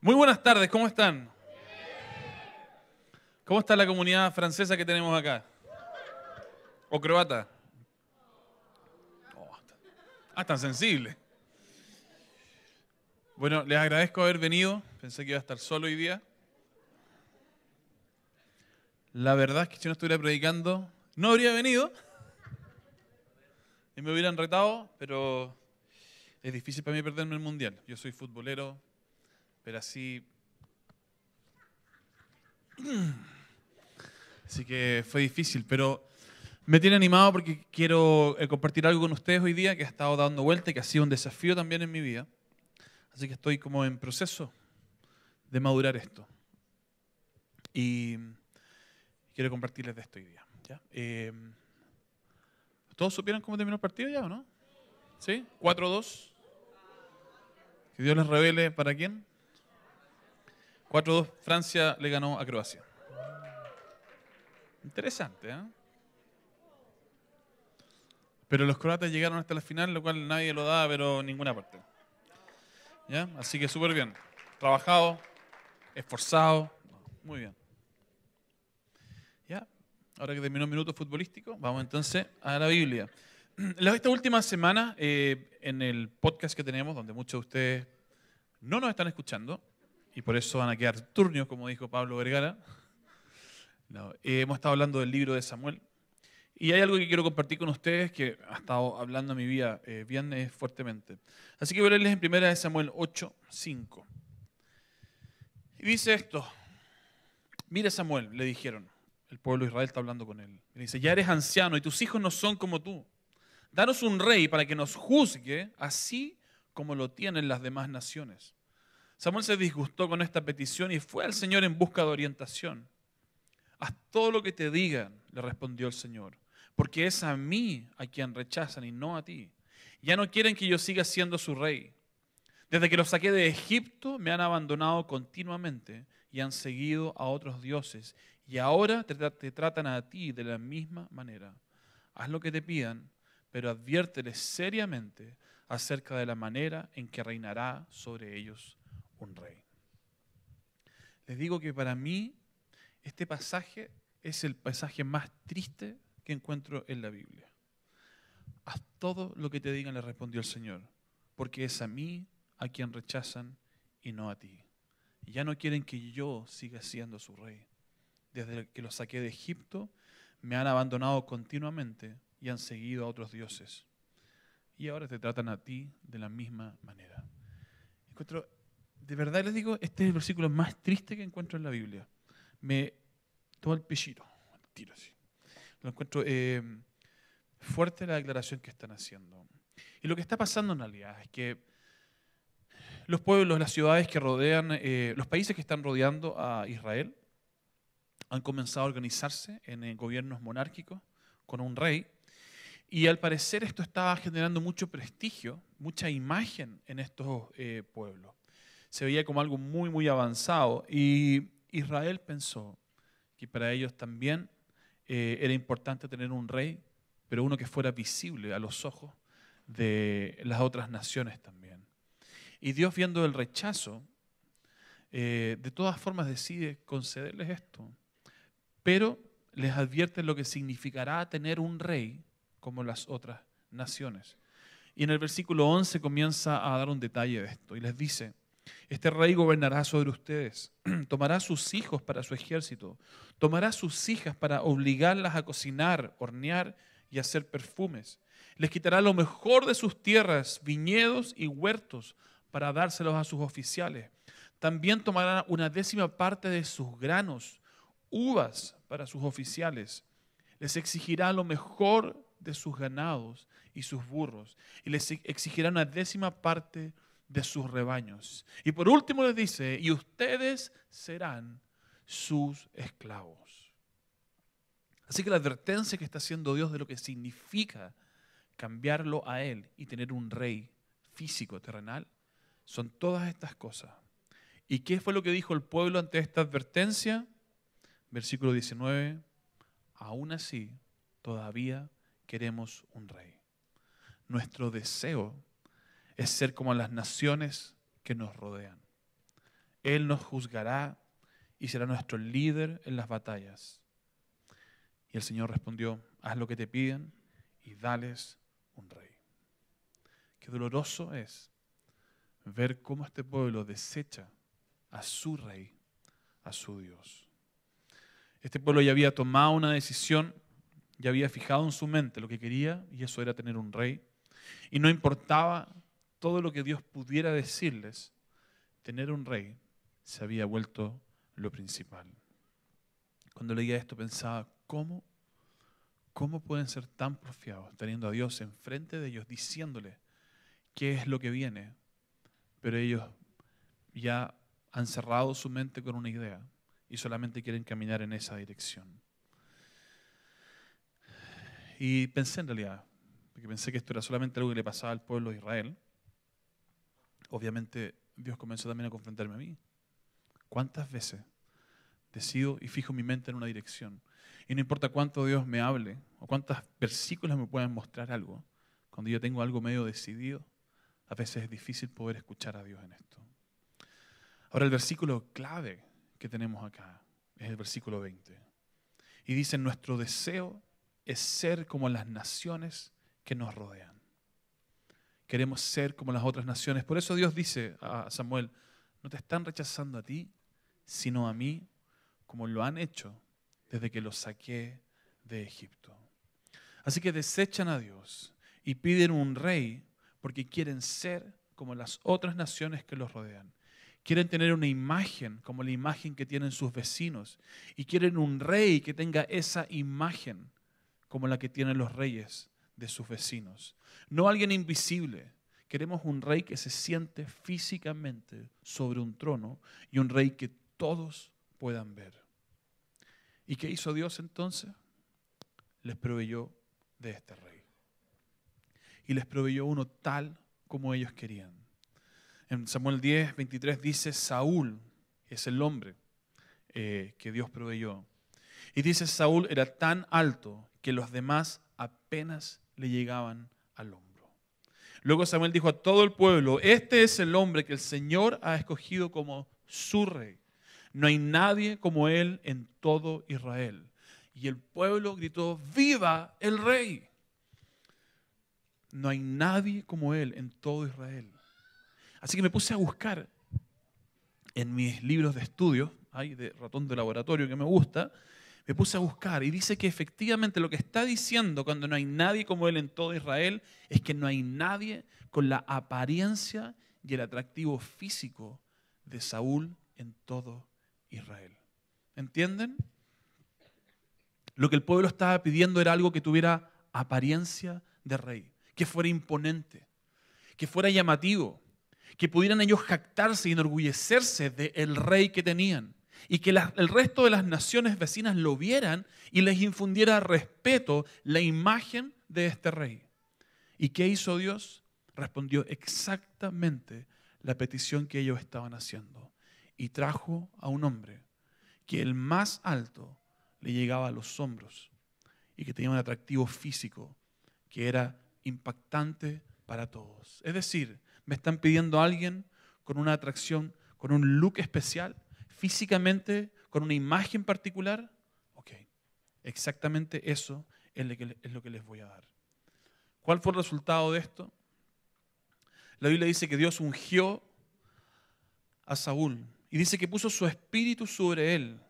Muy buenas tardes, ¿cómo están? ¿Cómo está la comunidad francesa que tenemos acá? ¿O croata? Oh, ah, tan sensible. Bueno, les agradezco haber venido. Pensé que iba a estar solo hoy día. La verdad es que si no estuviera predicando, no habría venido. Y me hubieran retado, pero es difícil para mí perderme el mundial. Yo soy futbolero, pero así... Así que fue difícil, pero me tiene animado porque quiero eh, compartir algo con ustedes hoy día que ha estado dando vuelta y que ha sido un desafío también en mi vida. Así que estoy como en proceso de madurar esto. Y quiero compartirles de esto hoy día. Eh, ¿Todos supieron cómo terminó el partido ya o no? ¿Sí? ¿4-2? Que Dios les revele para quién. 4-2 Francia le ganó a Croacia. Interesante, ¿eh? Pero los croatas llegaron hasta la final, lo cual nadie lo da, pero ninguna parte. ¿Ya? Así que súper bien. Trabajado, esforzado. Muy bien. ¿Ya? Ahora que terminó el minuto futbolístico, vamos entonces a la Biblia. Esta última semana, eh, en el podcast que tenemos, donde muchos de ustedes no nos están escuchando, y por eso van a quedar turnios, como dijo Pablo Vergara. Eh, hemos estado hablando del libro de Samuel. Y hay algo que quiero compartir con ustedes que ha estado hablando en mi vida bien eh, fuertemente. Así que voy a leerles en primera de Samuel 8, 5. Y dice esto. Mira Samuel, le dijeron. El pueblo de Israel está hablando con él. Y dice, ya eres anciano y tus hijos no son como tú. Danos un rey para que nos juzgue así como lo tienen las demás naciones. Samuel se disgustó con esta petición y fue al Señor en busca de orientación. Haz todo lo que te digan, le respondió el Señor, porque es a mí a quien rechazan y no a ti. Ya no quieren que yo siga siendo su rey. Desde que los saqué de Egipto me han abandonado continuamente y han seguido a otros dioses y ahora te, te tratan a ti de la misma manera. Haz lo que te pidan, pero adviérteles seriamente acerca de la manera en que reinará sobre ellos un rey. Les digo que para mí este pasaje es el pasaje más triste que encuentro en la Biblia. Haz todo lo que te digan, le respondió el Señor, porque es a mí a quien rechazan y no a ti. Ya no quieren que yo siga siendo su rey. Desde que lo saqué de Egipto, me han abandonado continuamente y han seguido a otros dioses. Y ahora te tratan a ti de la misma manera. Encuentro de verdad les digo, este es el versículo más triste que encuentro en la Biblia. Me toma el pechito, tiro Lo encuentro eh, fuerte la declaración que están haciendo. Y lo que está pasando en realidad es que los pueblos, las ciudades que rodean, eh, los países que están rodeando a Israel, han comenzado a organizarse en eh, gobiernos monárquicos con un rey. Y al parecer esto estaba generando mucho prestigio, mucha imagen en estos pueblos se veía como algo muy, muy avanzado. Y Israel pensó que para ellos también eh, era importante tener un rey, pero uno que fuera visible a los ojos de las otras naciones también. Y Dios viendo el rechazo, eh, de todas formas decide concederles esto, pero les advierte lo que significará tener un rey como las otras naciones. Y en el versículo 11 comienza a dar un detalle de esto y les dice, este rey gobernará sobre ustedes, tomará sus hijos para su ejército, tomará sus hijas para obligarlas a cocinar, hornear y hacer perfumes. Les quitará lo mejor de sus tierras, viñedos y huertos para dárselos a sus oficiales. También tomará una décima parte de sus granos, uvas para sus oficiales. Les exigirá lo mejor de sus ganados y sus burros, y les exigirá una décima parte de de sus rebaños. Y por último les dice, y ustedes serán sus esclavos. Así que la advertencia que está haciendo Dios de lo que significa cambiarlo a Él y tener un rey físico, terrenal, son todas estas cosas. ¿Y qué fue lo que dijo el pueblo ante esta advertencia? Versículo 19, aún así, todavía queremos un rey. Nuestro deseo es ser como las naciones que nos rodean. Él nos juzgará y será nuestro líder en las batallas. Y el Señor respondió, haz lo que te piden y dales un rey. Qué doloroso es ver cómo este pueblo desecha a su rey, a su Dios. Este pueblo ya había tomado una decisión, ya había fijado en su mente lo que quería y eso era tener un rey. Y no importaba todo lo que Dios pudiera decirles, tener un rey se había vuelto lo principal. Cuando leía esto pensaba, ¿cómo? ¿Cómo pueden ser tan profiados teniendo a Dios enfrente de ellos, diciéndole qué es lo que viene? Pero ellos ya han cerrado su mente con una idea y solamente quieren caminar en esa dirección. Y pensé en realidad, porque pensé que esto era solamente algo que le pasaba al pueblo de Israel, obviamente Dios comenzó también a confrontarme a mí. ¿Cuántas veces decido y fijo mi mente en una dirección? Y no importa cuánto Dios me hable o cuántas versículos me puedan mostrar algo, cuando yo tengo algo medio decidido, a veces es difícil poder escuchar a Dios en esto. Ahora el versículo clave que tenemos acá es el versículo 20. Y dice, nuestro deseo es ser como las naciones que nos rodean queremos ser como las otras naciones. Por eso Dios dice a Samuel, no te están rechazando a ti, sino a mí, como lo han hecho desde que los saqué de Egipto. Así que desechan a Dios y piden un rey porque quieren ser como las otras naciones que los rodean. Quieren tener una imagen como la imagen que tienen sus vecinos. Y quieren un rey que tenga esa imagen como la que tienen los reyes de sus vecinos. No alguien invisible. Queremos un rey que se siente físicamente sobre un trono y un rey que todos puedan ver. ¿Y qué hizo Dios entonces? Les proveyó de este rey. Y les proveyó uno tal como ellos querían. En Samuel 10, 23 dice, Saúl es el hombre eh, que Dios proveyó. Y dice, Saúl era tan alto que los demás apenas le llegaban al hombro. Luego Samuel dijo a todo el pueblo, este es el hombre que el Señor ha escogido como su rey. No hay nadie como él en todo Israel. Y el pueblo gritó, viva el rey. No hay nadie como él en todo Israel. Así que me puse a buscar en mis libros de estudio, hay de ratón de laboratorio que me gusta, me puse a buscar y dice que efectivamente lo que está diciendo cuando no hay nadie como él en todo Israel es que no hay nadie con la apariencia y el atractivo físico de Saúl en todo Israel. ¿Entienden? Lo que el pueblo estaba pidiendo era algo que tuviera apariencia de rey, que fuera imponente, que fuera llamativo, que pudieran ellos jactarse y enorgullecerse del rey que tenían y que el resto de las naciones vecinas lo vieran y les infundiera respeto la imagen de este rey. ¿Y qué hizo Dios? Respondió exactamente la petición que ellos estaban haciendo y trajo a un hombre que el más alto le llegaba a los hombros y que tenía un atractivo físico que era impactante para todos. Es decir, me están pidiendo a alguien con una atracción, con un look especial, físicamente con una imagen particular, ok, exactamente eso es lo que les voy a dar. ¿Cuál fue el resultado de esto? La Biblia dice que Dios ungió a Saúl y dice que puso su espíritu sobre él,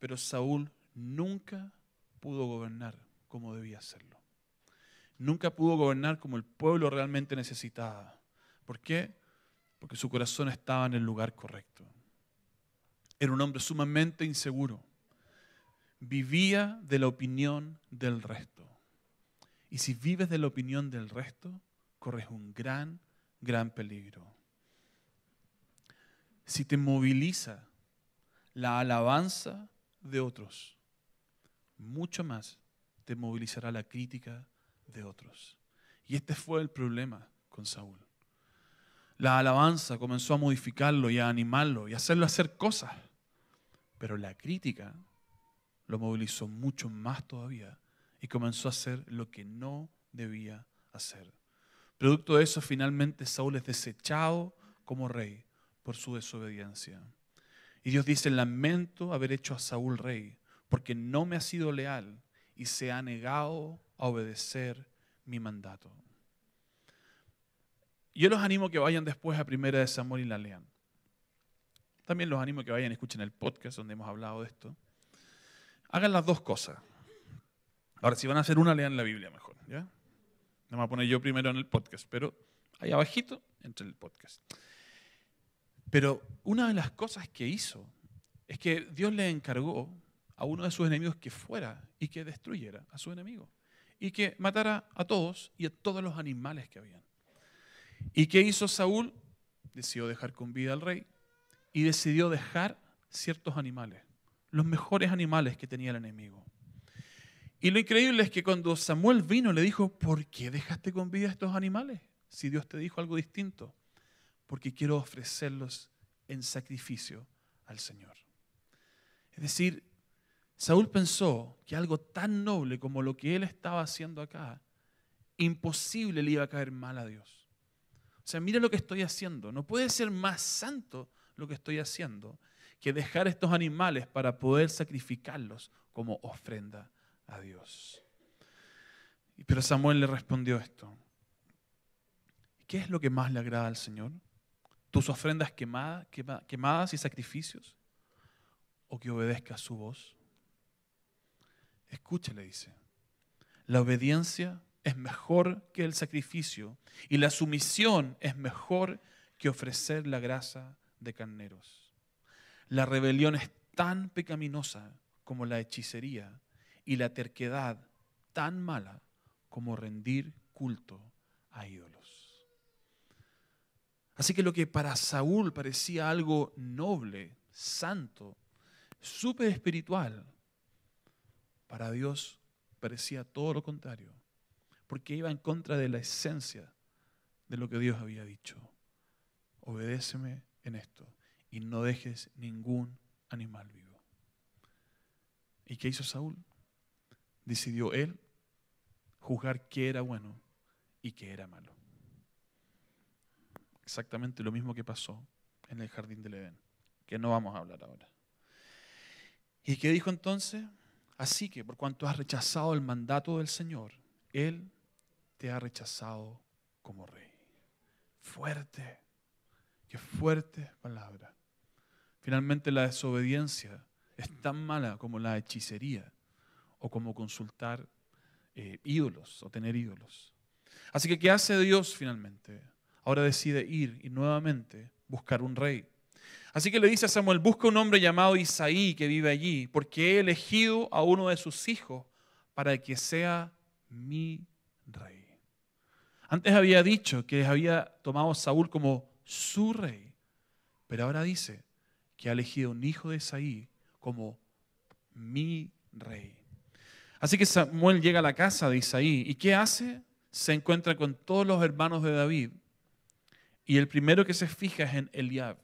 pero Saúl nunca pudo gobernar como debía hacerlo. Nunca pudo gobernar como el pueblo realmente necesitaba. ¿Por qué? Porque su corazón estaba en el lugar correcto. Era un hombre sumamente inseguro. Vivía de la opinión del resto. Y si vives de la opinión del resto, corres un gran, gran peligro. Si te moviliza la alabanza de otros, mucho más te movilizará la crítica de otros. Y este fue el problema con Saúl. La alabanza comenzó a modificarlo y a animarlo y a hacerlo hacer cosas pero la crítica lo movilizó mucho más todavía y comenzó a hacer lo que no debía hacer. Producto de eso, finalmente Saúl es desechado como rey por su desobediencia. Y Dios dice, lamento haber hecho a Saúl rey, porque no me ha sido leal y se ha negado a obedecer mi mandato. Yo los animo a que vayan después a Primera de Samuel y la lean. También los animo que vayan y escuchen el podcast donde hemos hablado de esto. Hagan las dos cosas. Ahora, si van a hacer una, lean la Biblia mejor. No me voy a poner yo primero en el podcast, pero ahí abajito entre el podcast. Pero una de las cosas que hizo es que Dios le encargó a uno de sus enemigos que fuera y que destruyera a su enemigo. Y que matara a todos y a todos los animales que habían. ¿Y qué hizo Saúl? Decidió dejar con vida al rey y decidió dejar ciertos animales, los mejores animales que tenía el enemigo. Y lo increíble es que cuando Samuel vino le dijo, ¿por qué dejaste con vida estos animales? Si Dios te dijo algo distinto, porque quiero ofrecerlos en sacrificio al Señor. Es decir, Saúl pensó que algo tan noble como lo que él estaba haciendo acá, imposible le iba a caer mal a Dios. O sea, mira lo que estoy haciendo. No puede ser más santo lo que estoy haciendo que dejar estos animales para poder sacrificarlos como ofrenda a Dios. Pero Samuel le respondió esto. ¿Qué es lo que más le agrada al Señor? ¿Tus ofrendas quemadas, quemadas y sacrificios? ¿O que obedezca su voz? escúchale dice. La obediencia es mejor que el sacrificio y la sumisión es mejor que ofrecer la grasa de carneros. La rebelión es tan pecaminosa como la hechicería y la terquedad tan mala como rendir culto a ídolos. Así que lo que para Saúl parecía algo noble, santo, súper espiritual, para Dios parecía todo lo contrario, porque iba en contra de la esencia de lo que Dios había dicho. Obedéceme en esto y no dejes ningún animal vivo. ¿Y qué hizo Saúl? Decidió él juzgar qué era bueno y qué era malo. Exactamente lo mismo que pasó en el jardín del Edén, que no vamos a hablar ahora. ¿Y qué dijo entonces? Así que por cuanto has rechazado el mandato del Señor, Él te ha rechazado como rey. Fuerte. Qué fuerte palabra. Finalmente la desobediencia es tan mala como la hechicería o como consultar eh, ídolos o tener ídolos. Así que, ¿qué hace Dios finalmente? Ahora decide ir y nuevamente buscar un rey. Así que le dice a Samuel, busca un hombre llamado Isaí que vive allí, porque he elegido a uno de sus hijos para que sea mi rey. Antes había dicho que había tomado a Saúl como su rey. Pero ahora dice que ha elegido un hijo de Isaí como mi rey. Así que Samuel llega a la casa de Isaí y ¿qué hace? Se encuentra con todos los hermanos de David y el primero que se fija es en Eliab,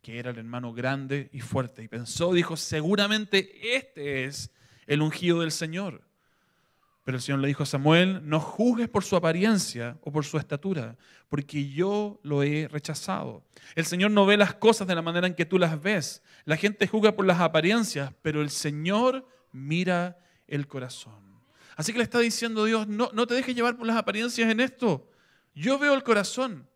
que era el hermano grande y fuerte. Y pensó, dijo, seguramente este es el ungido del Señor. Pero el Señor le dijo a Samuel, no juzgues por su apariencia o por su estatura, porque yo lo he rechazado. El Señor no ve las cosas de la manera en que tú las ves. La gente juzga por las apariencias, pero el Señor mira el corazón. Así que le está diciendo Dios, no, no te dejes llevar por las apariencias en esto. Yo veo el corazón.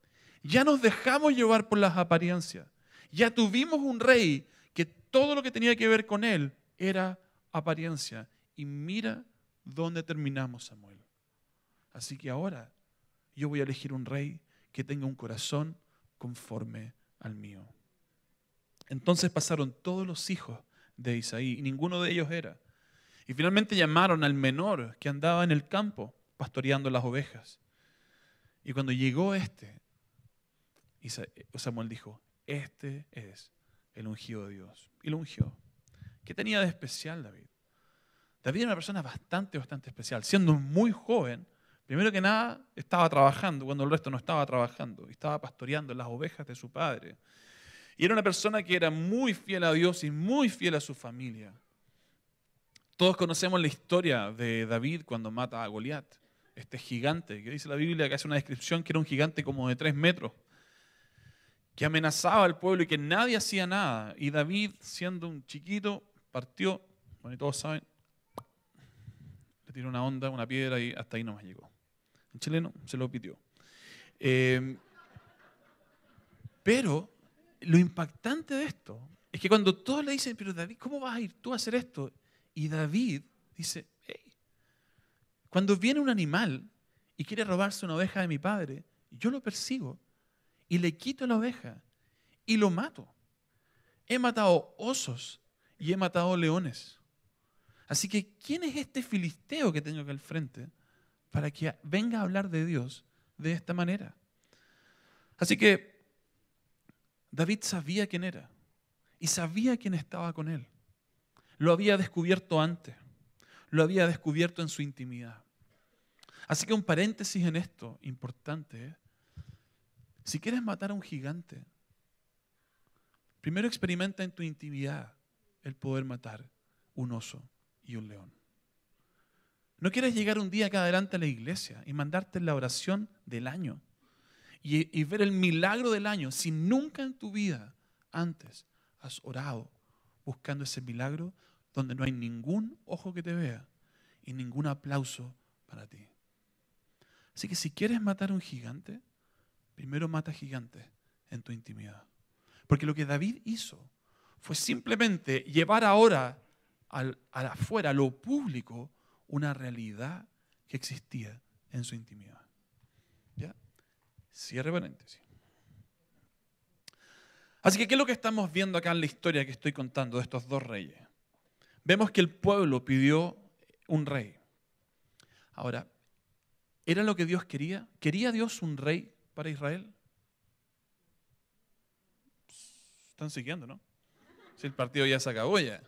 Ya nos dejamos llevar por las apariencias. Ya tuvimos un rey que todo lo que tenía que ver con él era apariencia. Y mira dónde terminamos, Samuel. Así que ahora yo voy a elegir un rey que tenga un corazón conforme al mío. Entonces pasaron todos los hijos de Isaí y ninguno de ellos era. Y finalmente llamaron al menor que andaba en el campo pastoreando las ovejas. Y cuando llegó este, Samuel dijo, este es el ungido de Dios. Y lo ungió. ¿Qué tenía de especial David? David era una persona bastante, bastante especial. Siendo muy joven, primero que nada estaba trabajando cuando el resto no estaba trabajando. Estaba pastoreando las ovejas de su padre. Y era una persona que era muy fiel a Dios y muy fiel a su familia. Todos conocemos la historia de David cuando mata a Goliat, este gigante, que dice la Biblia que hace una descripción que era un gigante como de tres metros, que amenazaba al pueblo y que nadie hacía nada. Y David, siendo un chiquito, partió, bueno, y todos saben, le tiró una onda, una piedra y hasta ahí no más llegó. El chileno se lo pidió eh, pero lo impactante de esto es que cuando todos le dicen, pero David, ¿cómo vas a ir tú a hacer esto? Y David dice, hey, cuando viene un animal y quiere robarse una oveja de mi padre, yo lo persigo y le quito la oveja y lo mato. He matado osos y he matado leones. Así que, ¿quién es este filisteo que tengo acá al frente para que venga a hablar de Dios de esta manera? Así que David sabía quién era y sabía quién estaba con él. Lo había descubierto antes, lo había descubierto en su intimidad. Así que un paréntesis en esto importante. Si quieres matar a un gigante, primero experimenta en tu intimidad el poder matar un oso y un león. ¿No quieres llegar un día acá adelante a la iglesia y mandarte la oración del año y, ver el milagro del año si nunca en tu vida antes has orado buscando ese milagro donde no hay ningún ojo que te vea y ningún aplauso para ti? Así que si quieres matar a un gigante, primero mata gigantes en tu intimidad. Porque lo que David hizo fue simplemente llevar ahora al, afuera, a lo público, una realidad que existía en su intimidad. ¿Ya? Cierre paréntesis. Así que, ¿qué es lo que estamos viendo acá en la historia que estoy contando de estos dos reyes? Vemos que el pueblo pidió un rey. Ahora, ¿era lo que Dios quería? ¿Quería Dios un rey para Israel? Están siguiendo, ¿no? Si el partido ya se acabó ya.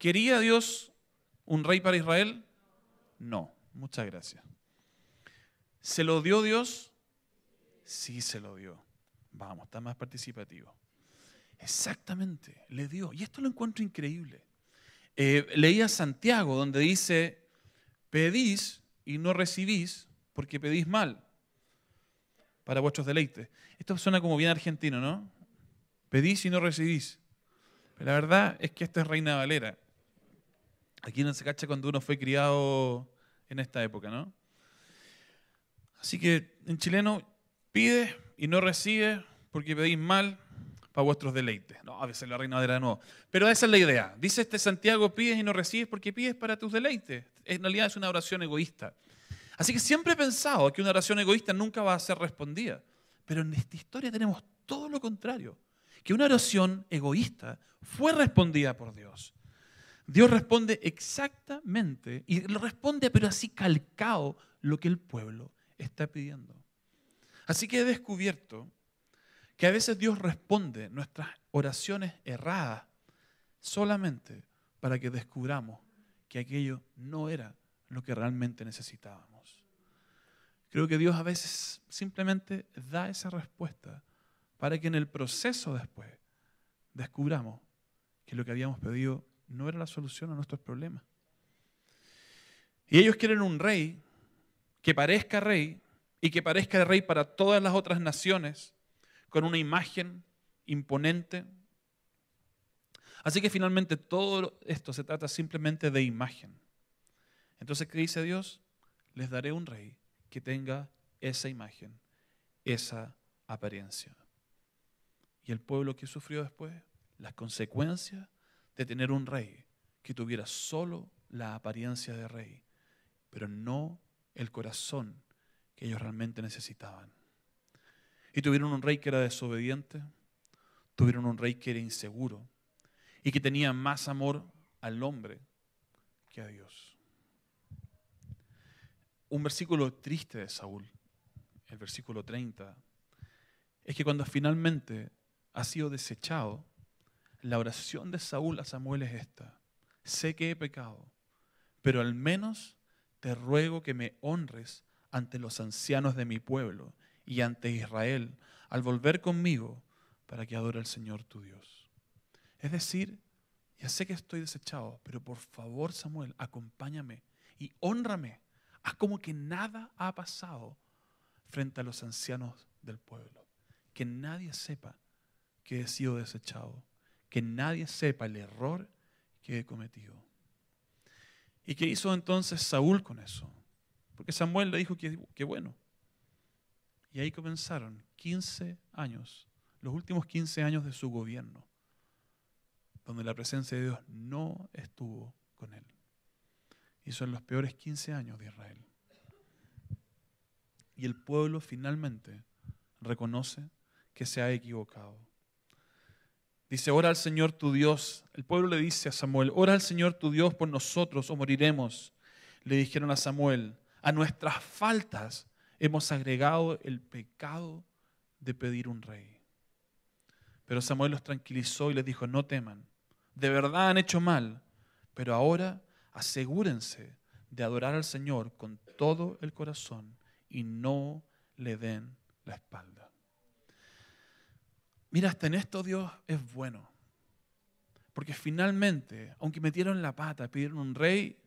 ¿Quería Dios un rey para Israel? No, muchas gracias. ¿Se lo dio Dios? Sí, se lo dio. Vamos, está más participativo. Exactamente, le dio. Y esto lo encuentro increíble. Eh, leía Santiago donde dice, pedís y no recibís porque pedís mal para vuestros deleites. Esto suena como bien argentino, ¿no? Pedís y no recibís. Pero la verdad es que esta es Reina Valera. Aquí no se cacha cuando uno fue criado en esta época, ¿no? Así que en chileno pide y no recibe porque pedís mal para vuestros deleites. No, a veces la reina de de nuevo. Pero esa es la idea. Dice este Santiago, pides y no recibes porque pides para tus deleites. En realidad es una oración egoísta. Así que siempre he pensado que una oración egoísta nunca va a ser respondida. Pero en esta historia tenemos todo lo contrario. Que una oración egoísta fue respondida por Dios. Dios responde exactamente, y lo responde pero así calcado lo que el pueblo está pidiendo. Así que he descubierto que a veces Dios responde nuestras oraciones erradas solamente para que descubramos que aquello no era lo que realmente necesitábamos. Creo que Dios a veces simplemente da esa respuesta para que en el proceso después descubramos que lo que habíamos pedido no era la solución a nuestros problemas. Y ellos quieren un rey que parezca rey y que parezca rey para todas las otras naciones, con una imagen imponente. Así que finalmente todo esto se trata simplemente de imagen. Entonces, ¿qué dice Dios? Les daré un rey que tenga esa imagen, esa apariencia. Y el pueblo que sufrió después, las consecuencias de tener un rey que tuviera solo la apariencia de rey, pero no el corazón que ellos realmente necesitaban. Y tuvieron un rey que era desobediente, tuvieron un rey que era inseguro y que tenía más amor al hombre que a Dios. Un versículo triste de Saúl, el versículo 30, es que cuando finalmente ha sido desechado, la oración de Saúl a Samuel es esta. Sé que he pecado, pero al menos te ruego que me honres ante los ancianos de mi pueblo y ante Israel al volver conmigo para que adore al Señor tu Dios. Es decir, ya sé que estoy desechado, pero por favor Samuel, acompáñame y honrame. Haz como que nada ha pasado frente a los ancianos del pueblo. Que nadie sepa que he sido desechado que nadie sepa el error que he cometido. ¿Y qué hizo entonces Saúl con eso? Porque Samuel le dijo que, bueno. Y ahí comenzaron 15 años, los últimos 15 años de su gobierno, donde la presencia de Dios no estuvo con él. Y son los peores 15 años de Israel. Y el pueblo finalmente reconoce que se ha equivocado. Dice, ora al Señor tu Dios. El pueblo le dice a Samuel, ora al Señor tu Dios por nosotros o moriremos. Le dijeron a Samuel, a nuestras faltas hemos agregado el pecado de pedir un rey. Pero Samuel los tranquilizó y les dijo, no teman, de verdad han hecho mal, pero ahora asegúrense de adorar al Señor con todo el corazón y no le den la espalda mira, hasta en esto Dios es bueno. Porque finalmente, aunque metieron la pata, pidieron un rey,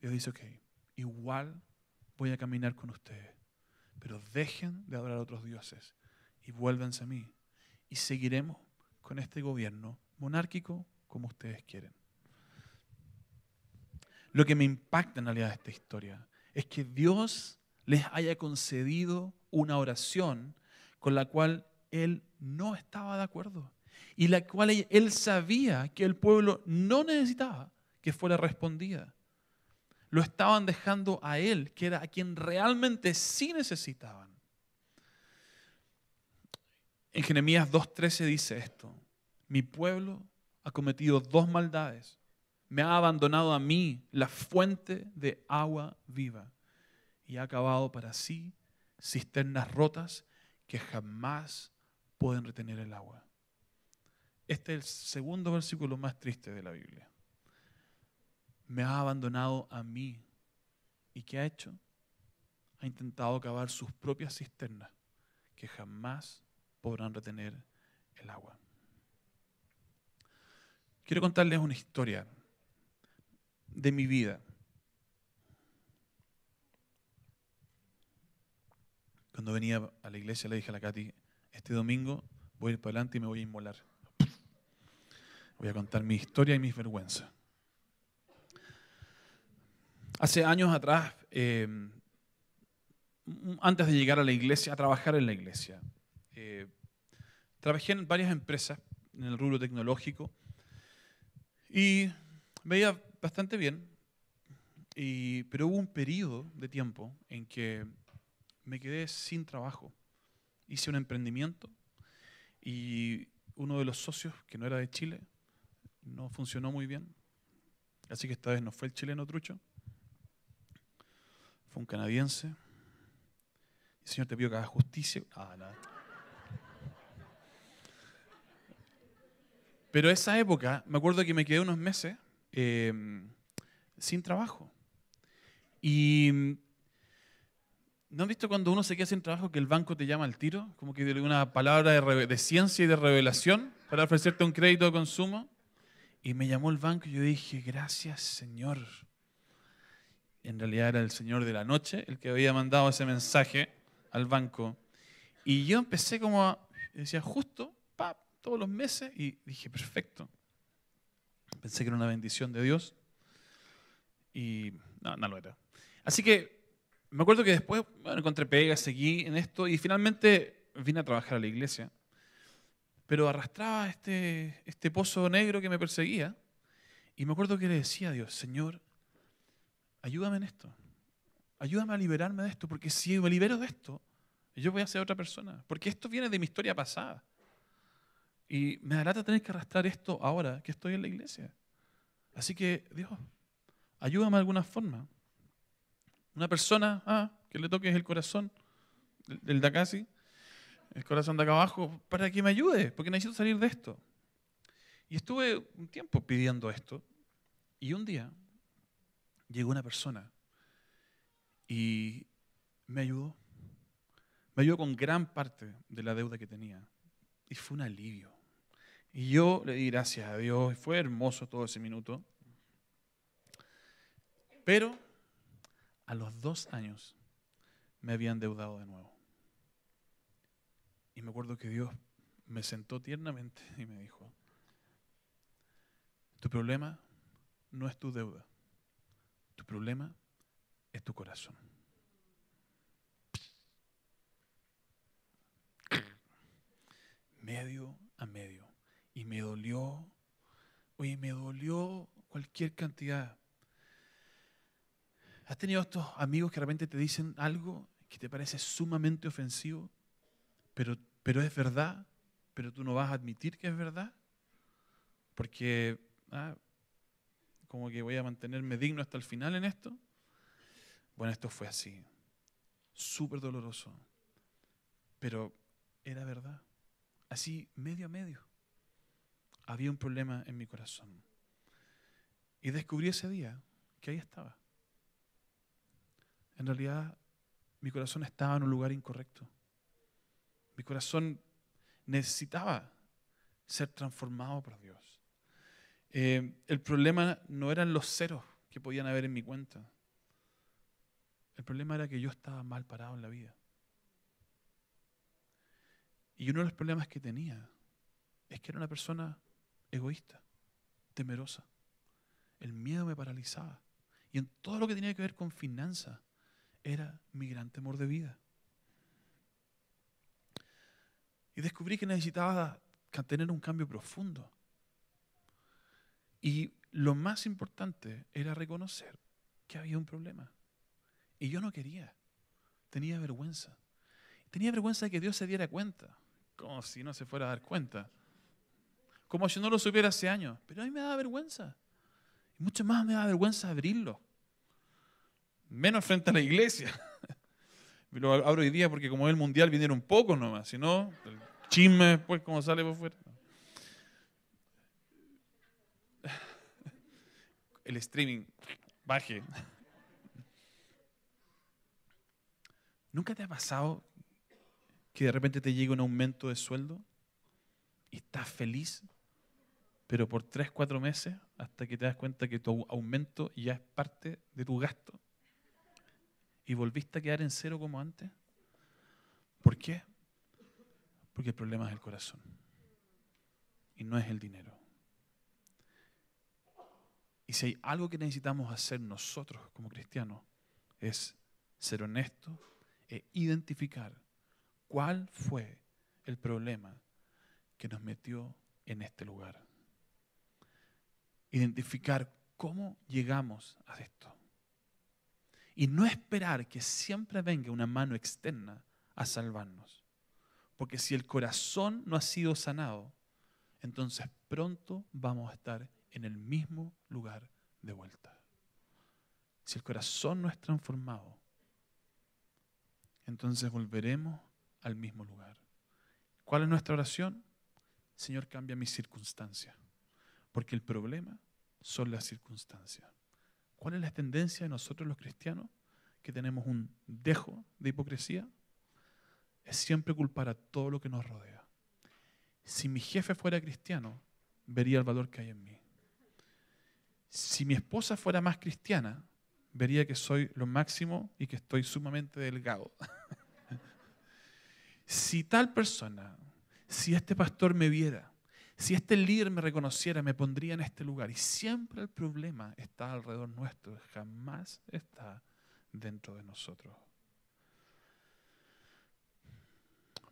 Dios dice, ok, igual voy a caminar con ustedes. Pero dejen de adorar a otros dioses y vuélvanse a mí. Y seguiremos con este gobierno monárquico como ustedes quieren. Lo que me impacta en realidad de esta historia es que Dios les haya concedido una oración con la cual Él no estaba de acuerdo y la cual él sabía que el pueblo no necesitaba que fuera respondida. Lo estaban dejando a él, que era a quien realmente sí necesitaban. En Jeremías 2.13 dice esto, mi pueblo ha cometido dos maldades, me ha abandonado a mí la fuente de agua viva y ha acabado para sí cisternas rotas que jamás pueden retener el agua. Este es el segundo versículo más triste de la Biblia. Me ha abandonado a mí. ¿Y qué ha hecho? Ha intentado cavar sus propias cisternas que jamás podrán retener el agua. Quiero contarles una historia de mi vida. Cuando venía a la iglesia le dije a la Katy, este domingo voy a ir para adelante y me voy a inmolar. Voy a contar mi historia y mis vergüenzas. Hace años atrás, eh, antes de llegar a la iglesia, a trabajar en la iglesia, eh, trabajé en varias empresas en el rubro tecnológico y veía bastante bien, pero hubo un periodo de tiempo en que me quedé sin trabajo hice un emprendimiento y uno de los socios, que no era de Chile, no funcionó muy bien. Así que esta vez no fue el chileno trucho, fue un canadiense. El Señor te pidió que hagas justicia. Ah, Pero esa época, me acuerdo que me quedé unos meses eh, sin trabajo. Y ¿No han visto cuando uno se queda sin trabajo que el banco te llama al tiro? Como que tiene una palabra de, ciencia y de revelación para ofrecerte un crédito de consumo. Y me llamó el banco y yo dije, gracias Señor. En realidad era el Señor de la noche el que había mandado ese mensaje al banco. Y yo empecé como a, decía, justo, todos los meses. Y dije, perfecto. Pensé que era una bendición de Dios. Y no, no lo era. Así que me acuerdo que después bueno, encontré pega, seguí en esto y finalmente vine a trabajar a la iglesia. Pero arrastraba este, este pozo negro que me perseguía y me acuerdo que le decía a Dios, Señor, ayúdame en esto, ayúdame a liberarme de esto, porque si me libero de esto, yo voy a ser otra persona, porque esto viene de mi historia pasada. Y me da lata tener que arrastrar esto ahora que estoy en la iglesia. Así que, Dios, ayúdame de alguna forma. Una persona, ah, que le toques el corazón, el, el el corazón de acá abajo, para que me ayude, porque necesito salir de esto. Y estuve un tiempo pidiendo esto, y un día llegó una persona y me ayudó. Me ayudó con gran parte de la deuda que tenía. Y fue un alivio. Y yo le di gracias a Dios. Fue hermoso todo ese minuto. Pero a los dos años me habían deudado de nuevo. Y me acuerdo que Dios me sentó tiernamente y me dijo, tu problema no es tu deuda, tu problema es tu corazón. Medio a medio. Y me dolió, oye, me dolió cualquier cantidad. ¿Has tenido estos amigos que realmente te dicen algo que te parece sumamente ofensivo, pero, pero es verdad, pero tú no vas a admitir que es verdad? Porque, ah, como que voy a mantenerme digno hasta el final en esto. Bueno, esto fue así, súper doloroso, pero era verdad, así medio a medio. Había un problema en mi corazón. Y descubrí ese día que ahí estaba en realidad mi corazón estaba en un lugar incorrecto. Mi corazón necesitaba ser transformado por Dios. Eh, el problema no eran los ceros que podían haber en mi cuenta. El problema era que yo estaba mal parado en la vida. Y uno de los problemas que tenía es que era una persona egoísta, temerosa. El miedo me paralizaba. Y en todo lo que tenía que ver con finanzas, era mi gran temor de vida. Y descubrí que necesitaba tener un cambio profundo. Y lo más importante era reconocer que había un problema. Y yo no quería. Tenía vergüenza. Tenía vergüenza de que Dios se diera cuenta. Como si no se fuera a dar cuenta. Como si no lo supiera hace años. Pero a mí me da vergüenza. Y mucho más me da vergüenza abrirlo menos frente a la iglesia. Lo abro hoy día porque como es el mundial vinieron pocos nomás, si no, el chisme después como sale por fuera. El streaming, baje. ¿Nunca te ha pasado que de repente te llega un aumento de sueldo y estás feliz, pero por 3, 4 meses hasta que te das cuenta que tu aumento ya es parte de tu gasto? y volviste a quedar en cero como antes? ¿Por qué? Porque el problema es el corazón y no es el dinero. Y si hay algo que necesitamos hacer nosotros como cristianos es ser honestos e identificar cuál fue el problema que nos metió en este lugar. Identificar cómo llegamos a esto. Y no esperar que siempre venga una mano externa a salvarnos. Porque si el corazón no ha sido sanado, entonces pronto vamos a estar en el mismo lugar de vuelta. Si el corazón no es transformado, entonces volveremos al mismo lugar. ¿Cuál es nuestra oración? Señor, cambia mis circunstancias, porque el problema son las circunstancias. ¿Cuál es la tendencia de nosotros los cristianos que tenemos un dejo de hipocresía? Es siempre culpar a todo lo que nos rodea. Si mi jefe fuera cristiano, vería el valor que hay en mí. Si mi esposa fuera más cristiana, vería que soy lo máximo y que estoy sumamente delgado. si tal persona, si este pastor me viera, si este líder me reconociera, me pondría en este lugar. Y siempre el problema está alrededor nuestro, jamás está dentro de nosotros.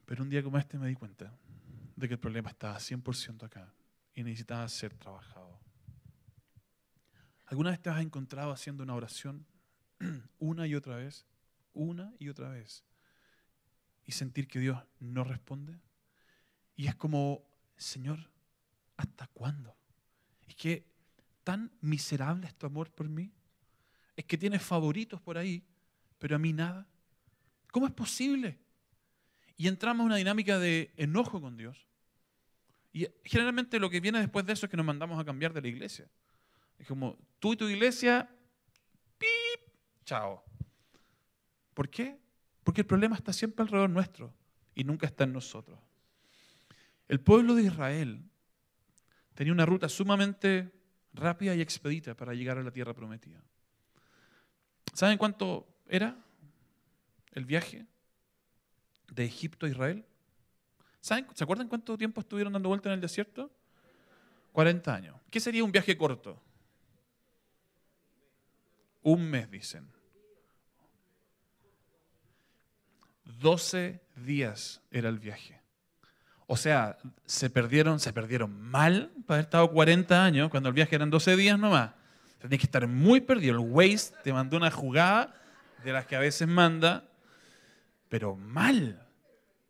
Pero un día como este me di cuenta de que el problema estaba 100% acá y necesitaba ser trabajado. ¿Alguna vez te has encontrado haciendo una oración una y otra vez, una y otra vez, y sentir que Dios no responde? Y es como, Señor, ¿hasta cuándo? Es que tan miserable es tu amor por mí. Es que tienes favoritos por ahí, pero a mí nada. ¿Cómo es posible? Y entramos en una dinámica de enojo con Dios. Y generalmente lo que viene después de eso es que nos mandamos a cambiar de la iglesia. Es como, tú y tu iglesia, pip, chao. ¿Por qué? Porque el problema está siempre alrededor nuestro y nunca está en nosotros. El pueblo de Israel tenía una ruta sumamente rápida y expedita para llegar a la tierra prometida. ¿Saben cuánto era el viaje de Egipto a Israel? ¿Se acuerdan cuánto tiempo estuvieron dando vuelta en el desierto? 40 años. ¿Qué sería un viaje corto? Un mes, dicen. 12 días era el viaje. O sea, se perdieron, se perdieron mal para haber estado 40 años, cuando el viaje eran 12 días nomás. Tenías que estar muy perdido. El Waze te mandó una jugada de las que a veces manda, pero mal.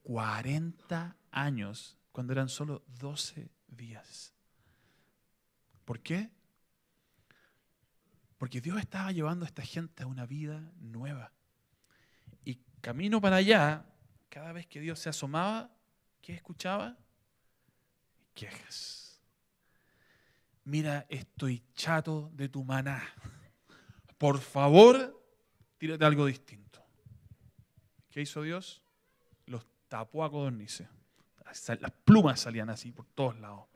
40 años cuando eran solo 12 días. ¿Por qué? Porque Dios estaba llevando a esta gente a una vida nueva. Y camino para allá, cada vez que Dios se asomaba, ¿Qué escuchaba? Quejas. Mira, estoy chato de tu maná. Por favor, tírate algo distinto. ¿Qué hizo Dios? Los tapó a codornices. Las plumas salían así por todos lados.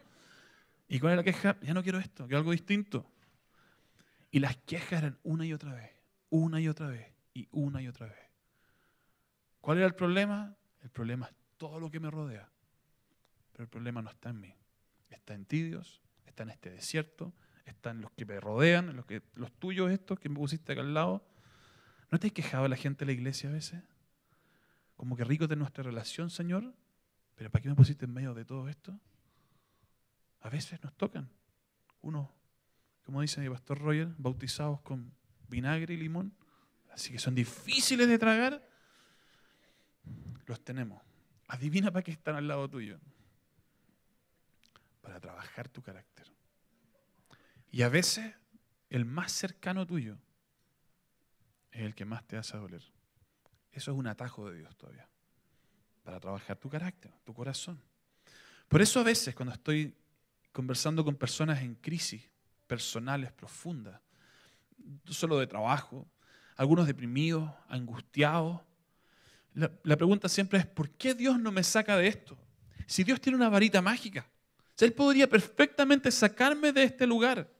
¿Y cuál era la queja? Ya no quiero esto, quiero algo distinto. Y las quejas eran una y otra vez, una y otra vez, y una y otra vez. ¿Cuál era el problema? El problema es todo lo que me rodea. Pero el problema no está en mí, está en ti, Dios, está en este desierto, está en los que me rodean, los, que, los tuyos estos que me pusiste acá al lado. ¿No te has quejado a la gente de la iglesia a veces? Como que rico de nuestra relación, Señor, pero ¿para qué me pusiste en medio de todo esto? A veces nos tocan. Uno, como dice mi pastor Roger, bautizados con vinagre y limón, así que son difíciles de tragar, los tenemos. Adivina para qué están al lado tuyo. Para trabajar tu carácter. Y a veces el más cercano tuyo es el que más te hace doler. Eso es un atajo de Dios todavía. Para trabajar tu carácter, tu corazón. Por eso a veces cuando estoy conversando con personas en crisis personales profundas, solo de trabajo, algunos deprimidos, angustiados, la, pregunta siempre es, ¿por qué Dios no me saca de esto? Si Dios tiene una varita mágica, Él podría perfectamente sacarme de este lugar.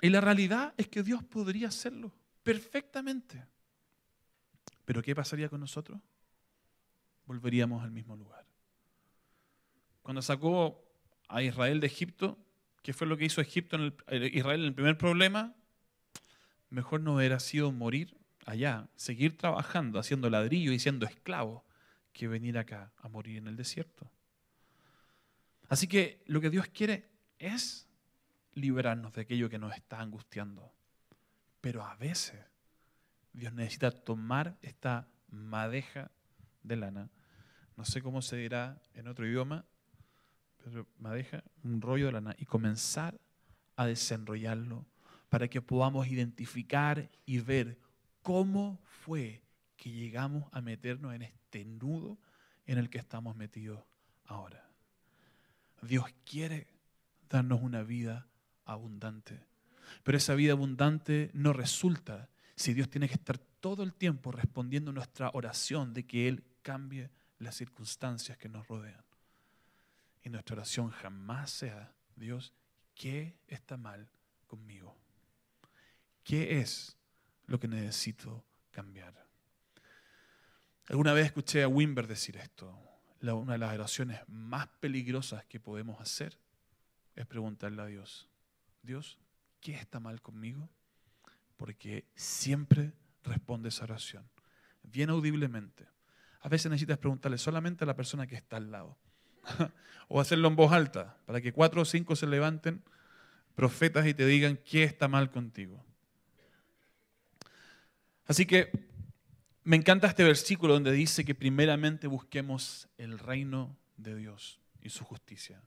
Y la realidad es que Dios podría hacerlo perfectamente. Pero ¿qué pasaría con nosotros? Volveríamos al mismo lugar. Cuando sacó a Israel de Egipto, ¿qué fue lo que hizo Egipto en eh, Israel en el primer problema? Mejor no hubiera sido morir allá, seguir trabajando, haciendo ladrillo y siendo esclavo, que venir acá a morir en el desierto. Así que lo que Dios quiere es liberarnos de aquello que nos está angustiando. Pero a veces Dios necesita tomar esta madeja de lana. No sé cómo se dirá en otro idioma, pero madeja, un rollo de lana, y comenzar a desenrollarlo para que podamos identificar y ver ¿Cómo fue que llegamos a meternos en este nudo en el que estamos metidos ahora? Dios quiere darnos una vida abundante, pero esa vida abundante no resulta si Dios tiene que estar todo el tiempo respondiendo nuestra oración de que Él cambie las circunstancias que nos rodean. Y nuestra oración jamás sea, Dios, ¿qué está mal conmigo? ¿Qué es lo que necesito cambiar. Alguna vez escuché a Wimber decir esto. una de las oraciones más peligrosas que podemos hacer es preguntarle a Dios, Dios, ¿qué está mal conmigo? Porque siempre responde esa oración, bien audiblemente. A veces necesitas preguntarle solamente a la persona que está al lado. o hacerlo en voz alta, para que cuatro o cinco se levanten, profetas, y te digan qué está mal contigo. Así que me encanta este versículo donde dice que primeramente busquemos el reino de Dios y su justicia,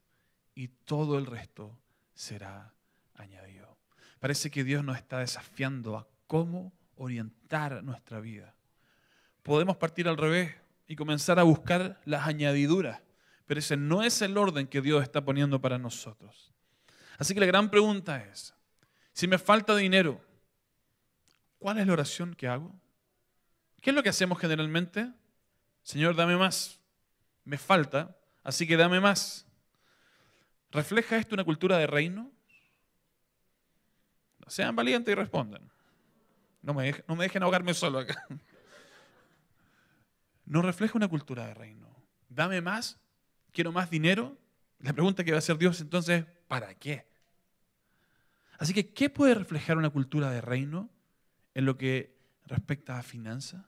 y todo el resto será añadido. Parece que Dios nos está desafiando a cómo orientar nuestra vida. Podemos partir al revés y comenzar a buscar las añadiduras, pero ese no es el orden que Dios está poniendo para nosotros. Así que la gran pregunta es, si me falta dinero, ¿Cuál es la oración que hago? ¿Qué es lo que hacemos generalmente? Señor, dame más. Me falta, así que dame más. ¿Refleja esto una cultura de reino? Sean valientes y respondan. No me, dejen, no me dejen ahogarme solo acá. No refleja una cultura de reino. Dame más, quiero más dinero. La pregunta que va a hacer Dios entonces, ¿para qué? Así que, ¿qué puede reflejar una cultura de reino? en lo que respecta a finanzas?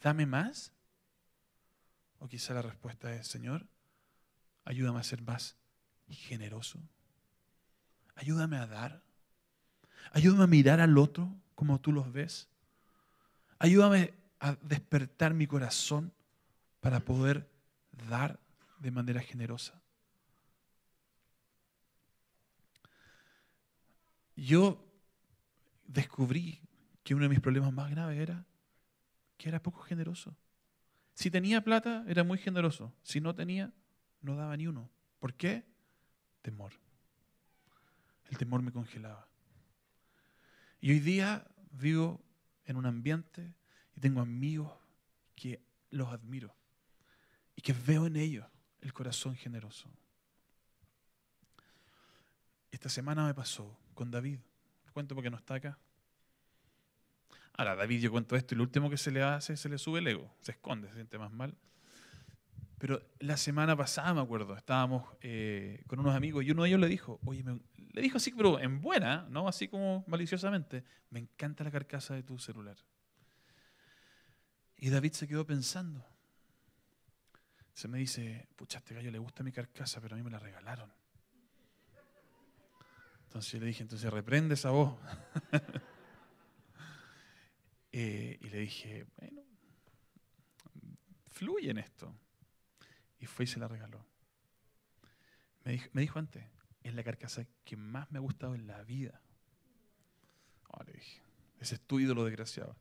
¿Dame más? O quizá la respuesta es, Señor, ayúdame a ser más generoso. Ayúdame a dar. Ayúdame a mirar al otro como tú los ves. Ayúdame a despertar mi corazón para poder dar de manera generosa. Yo descubrí que uno de mis problemas más graves era que era poco generoso. Si tenía plata, era muy generoso. Si no tenía, no daba ni uno. ¿Por qué? Temor. El temor me congelaba. Y hoy día vivo en un ambiente y tengo amigos que los admiro y que veo en ellos el corazón generoso. Esta semana me pasó con David. cuento porque no está acá. Ahora, David, yo cuento esto y lo último que se le hace se le sube el ego, se esconde, se siente más mal. Pero la semana pasada, me acuerdo, estábamos eh, con unos amigos y uno de ellos le dijo, oye, me, le dijo así, pero en buena, ¿no? Así como maliciosamente, me encanta la carcasa de tu celular. Y David se quedó pensando. Se me dice, pucha, este gallo le gusta mi carcasa, pero a mí me la regalaron. Entonces yo le dije, entonces reprende esa voz. Eh, y le dije, bueno, fluye en esto. Y fue y se la regaló. Me dijo, me dijo antes, es la carcasa que más me ha gustado en la vida. Ah, le dije, ese es tu ídolo desgraciado.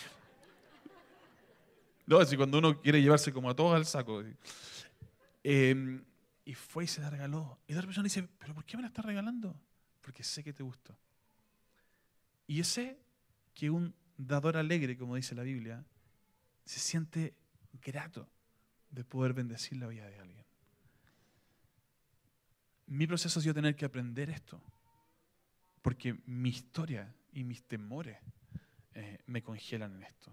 no, así cuando uno quiere llevarse como a todos al saco. Em, y fue y se la regaló. Y la otra persona dice, pero ¿por qué me la estás regalando? Porque sé que te gustó. Y ese que un dador alegre, como dice la Biblia, se siente grato de poder bendecir la vida de alguien. Mi proceso es yo tener que aprender esto, porque mi historia y mis temores eh, me congelan en esto.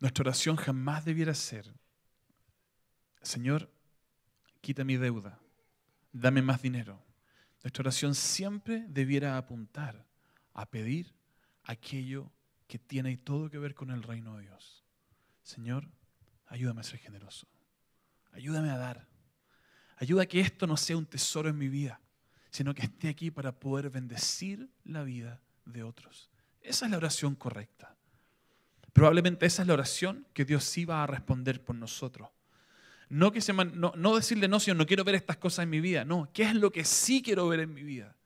Nuestra oración jamás debiera ser, Señor, quita mi deuda, dame más dinero, nuestra oración siempre debiera apuntar a pedir aquello que tiene todo que ver con el reino de Dios. Señor, ayúdame a ser generoso. Ayúdame a dar. Ayuda a que esto no sea un tesoro en mi vida, sino que esté aquí para poder bendecir la vida de otros. Esa es la oración correcta. Probablemente esa es la oración que Dios sí va a responder por nosotros. No, que se no, decirle, no, Señor, no quiero ver estas cosas en mi vida. No, ¿qué es lo que sí quiero ver en mi vida?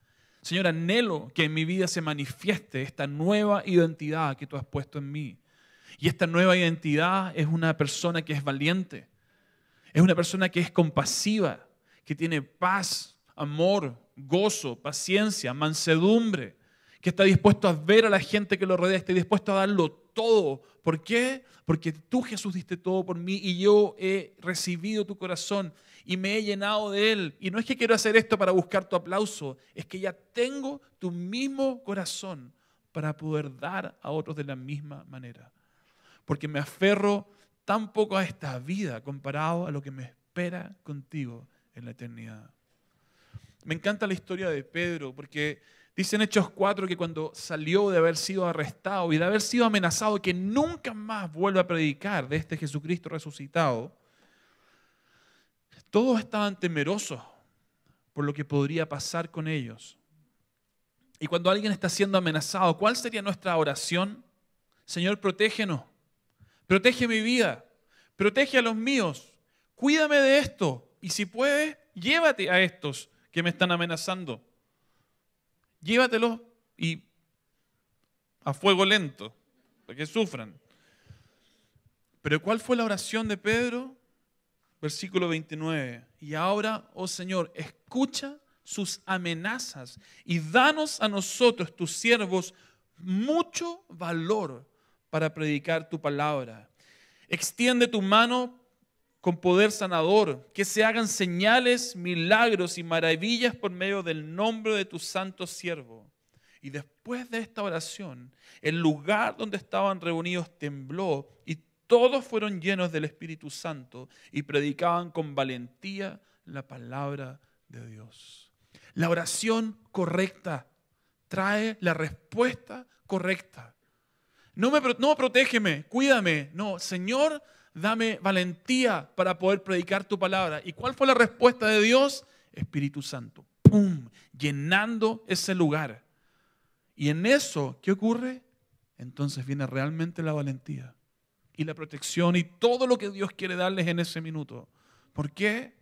Señor, anhelo que en mi vida se manifieste esta nueva identidad que tú has puesto en mí. Y esta nueva identidad es una persona que es valiente, es una persona que es compasiva, que tiene paz, amor, gozo, paciencia, mansedumbre, que está dispuesto a ver a la gente que lo rodea, está dispuesto a darlo todo. ¿Por qué? Porque tú Jesús diste todo por mí y yo he recibido tu corazón y me he llenado de él. Y no es que quiero hacer esto para buscar tu aplauso, es que ya tengo tu mismo corazón para poder dar a otros de la misma manera. Porque me aferro tan poco a esta vida comparado a lo que me espera contigo en la eternidad. Me encanta la historia de Pedro porque Dice Hechos 4 que cuando salió de haber sido arrestado y de haber sido amenazado que nunca más vuelva a predicar de este Jesucristo resucitado, todos estaban temerosos por lo que podría pasar con ellos. Y cuando alguien está siendo amenazado, ¿cuál sería nuestra oración? Señor, protégenos, protege mi vida, protege a los míos, cuídame de esto y si puedes, llévate a estos que me están amenazando llévatelos y a fuego lento, para que sufran. Pero ¿cuál fue la oración de Pedro? Versículo 29. Y ahora, oh Señor, escucha sus amenazas y danos a nosotros, tus siervos, mucho valor para predicar tu palabra. Extiende tu mano con poder sanador, que se hagan señales, milagros y maravillas por medio del nombre de tu santo siervo. Y después de esta oración, el lugar donde estaban reunidos tembló y todos fueron llenos del Espíritu Santo y predicaban con valentía la palabra de Dios. La oración correcta trae la respuesta correcta. No me, no protégeme, cuídame. No, Señor, dame valentía para poder predicar tu palabra. ¿Y cuál fue la respuesta de Dios? Espíritu Santo, ¡pum!, llenando ese lugar. Y en eso, ¿qué ocurre? Entonces viene realmente la valentía y la protección y todo lo que Dios quiere darles en ese minuto. ¿Por qué?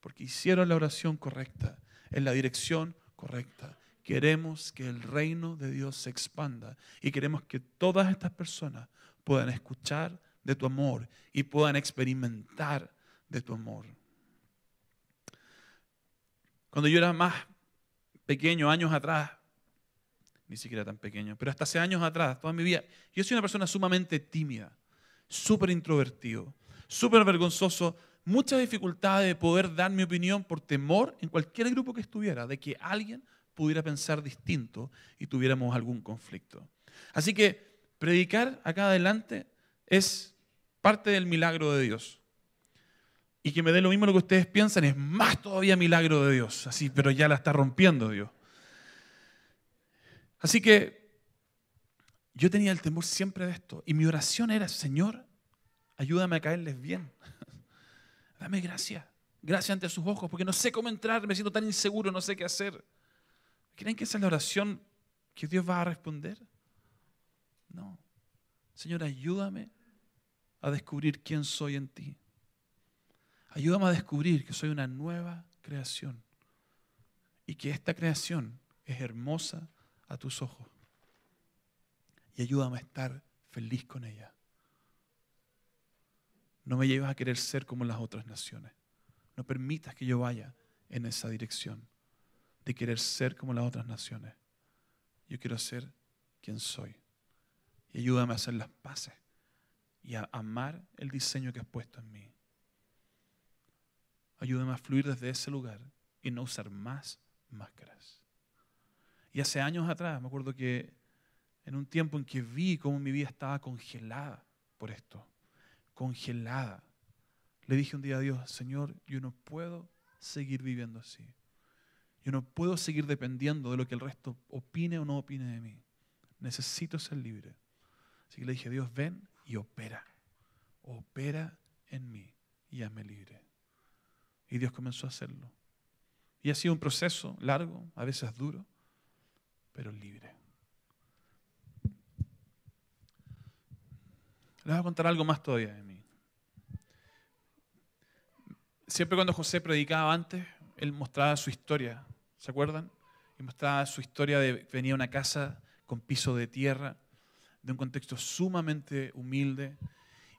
Porque hicieron la oración correcta, en la dirección correcta. Queremos que el reino de Dios se expanda y queremos que todas estas personas puedan escuchar de tu amor y puedan experimentar de tu amor. Cuando yo era más pequeño, años atrás, ni siquiera tan pequeño, pero hasta hace años atrás, toda mi vida, yo soy una persona sumamente tímida, súper introvertido, súper vergonzoso, muchas dificultades de poder dar mi opinión por temor en cualquier grupo que estuviera, de que alguien pudiera pensar distinto y tuviéramos algún conflicto. Así que predicar acá adelante es parte del milagro de Dios. Y que me dé lo mismo lo que ustedes piensan, es más todavía milagro de Dios. Así, pero ya la está rompiendo Dios. Así que yo tenía el temor siempre de esto. Y mi oración era, Señor, ayúdame a caerles bien. Dame gracia. gracia ante sus ojos, porque no sé cómo entrar, me siento tan inseguro, no sé qué hacer. ¿Creen que esa es la oración que Dios va a responder? No. Señor, ayúdame a descubrir quién soy en ti. Ayúdame a descubrir que soy una nueva creación y que esta creación es hermosa a tus ojos. Y ayúdame a estar feliz con ella. No me lleves a querer ser como las otras naciones. No permitas que yo vaya en esa dirección de querer ser como las otras naciones. Yo quiero ser quien soy. Y ayúdame a hacer las paces y a amar el diseño que has puesto en mí. Ayúdame a fluir desde ese lugar y no usar más máscaras. Y hace años atrás, me acuerdo que en un tiempo en que vi cómo mi vida estaba congelada por esto, congelada, le dije un día a Dios, Señor, yo no puedo seguir viviendo así. Yo no puedo seguir dependiendo de lo que el resto opine o no opine de mí. Necesito ser libre. Así que le dije, Dios, ven y opera. Opera en mí y hazme libre. Y Dios comenzó a hacerlo. Y ha sido un proceso largo, a veces duro, pero libre. Les voy a contar algo más todavía de mí. Siempre cuando José predicaba antes, él mostraba su historia, ¿se acuerdan? Y mostraba su historia de venía a una casa con piso de tierra, de un contexto sumamente humilde.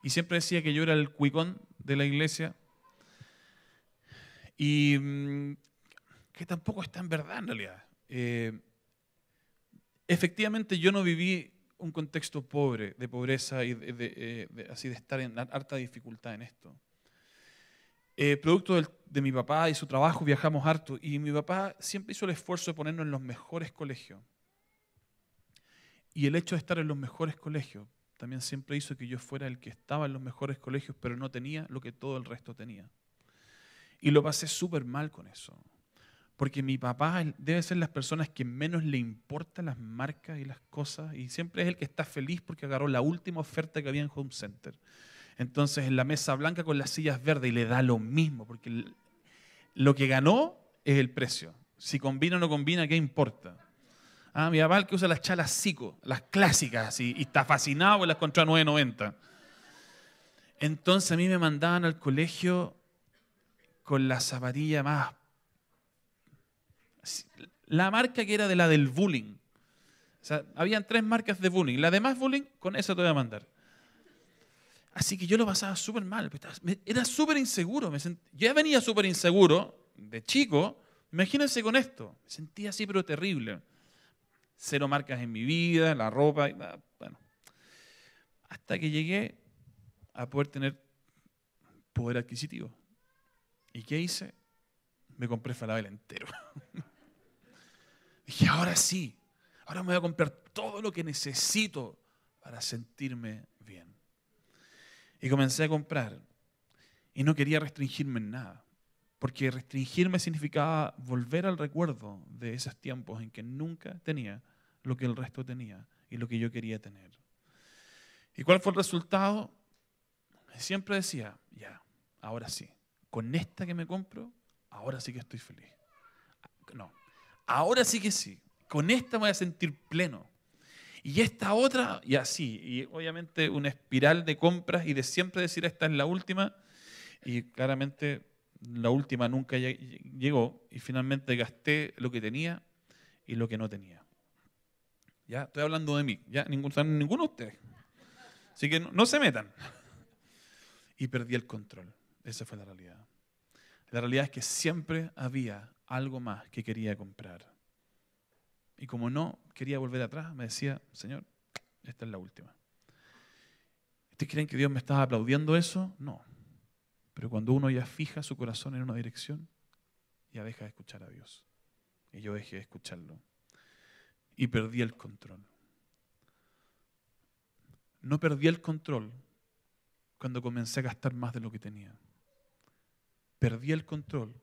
Y siempre decía que yo era el cuicón de la iglesia. Y mm, que tampoco está tan verdad en realidad. Eh, efectivamente yo no viví un contexto pobre, de pobreza y de, eh, así de estar en harta dificultad en esto. Eh, producto de mi papá y su trabajo viajamos harto y mi papá siempre hizo el esfuerzo de ponernos en los mejores colegios. Y el hecho de estar en los mejores colegios también siempre hizo que yo fuera el que estaba en los mejores colegios, pero no tenía lo que todo el resto tenía. Y lo pasé súper mal con eso. Porque mi papá debe ser las personas que menos le importan las marcas y las cosas. Y siempre es el que está feliz porque agarró la última oferta que había en Home Center. Entonces en la mesa blanca con las sillas verdes y le da lo mismo. Porque lo que ganó es el precio. Si combina o no combina, ¿qué importa? Ah, mi papá que usa las chalas Zico, las clásicas, y está fascinado con las contra 990. Entonces a mí me mandaban al colegio con la zapatilla más. La marca que era de la del bullying. O sea, habían tres marcas de bullying. La de más bullying, con esa te voy a mandar. Así que yo lo pasaba súper mal. Pues, era súper inseguro. Yo ya venía súper inseguro de chico. Imagínense con esto. Me sentía así, pero terrible. Cero marcas en mi vida, la ropa, y bueno. Hasta que llegué a poder tener poder adquisitivo. ¿Y qué hice? Me compré Falabella entero. Dije, ahora sí, ahora me voy a comprar todo lo que necesito para sentirme bien. Y comencé a comprar. Y no quería restringirme en nada porque restringirme significaba volver al recuerdo de esos tiempos en que nunca tenía lo que el resto tenía y lo que yo quería tener. ¿Y cuál fue el resultado? Siempre decía, ya, ahora sí, con esta que me compro, ahora sí que estoy feliz. No, ahora sí que sí, con esta me voy a sentir pleno. Y esta otra, y así, y obviamente una espiral de compras y de siempre decir esta es la última, y claramente la última nunca llegó y finalmente gasté lo que tenía y lo que no tenía. Ya, estoy hablando de mí, ya, ninguno, ninguno de ustedes. Así que no, no se metan. Y perdí el control. Esa fue la realidad. La realidad es que siempre había algo más que quería comprar. Y como no quería volver atrás, me decía, Señor, esta es la última. ¿Ustedes creen que Dios me estaba aplaudiendo eso? No. Pero cuando uno ya fija su corazón en una dirección, ya deja de escuchar a Dios. Y yo dejé de escucharlo. Y perdí el control. No perdí el control cuando comencé a gastar más de lo que tenía. Perdí el control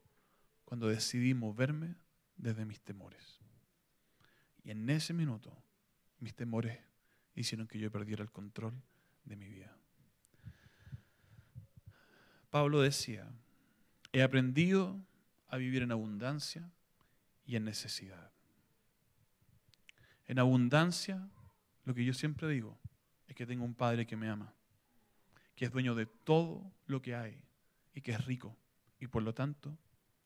cuando decidí moverme desde mis temores. Y en ese minuto, mis temores hicieron que yo perdiera el control de mi vida. Pablo decía, he aprendido a vivir en abundancia y en necesidad. En abundancia, lo que yo siempre digo es que tengo un Padre que me ama, que es dueño de todo lo que hay y que es rico. Y por lo tanto,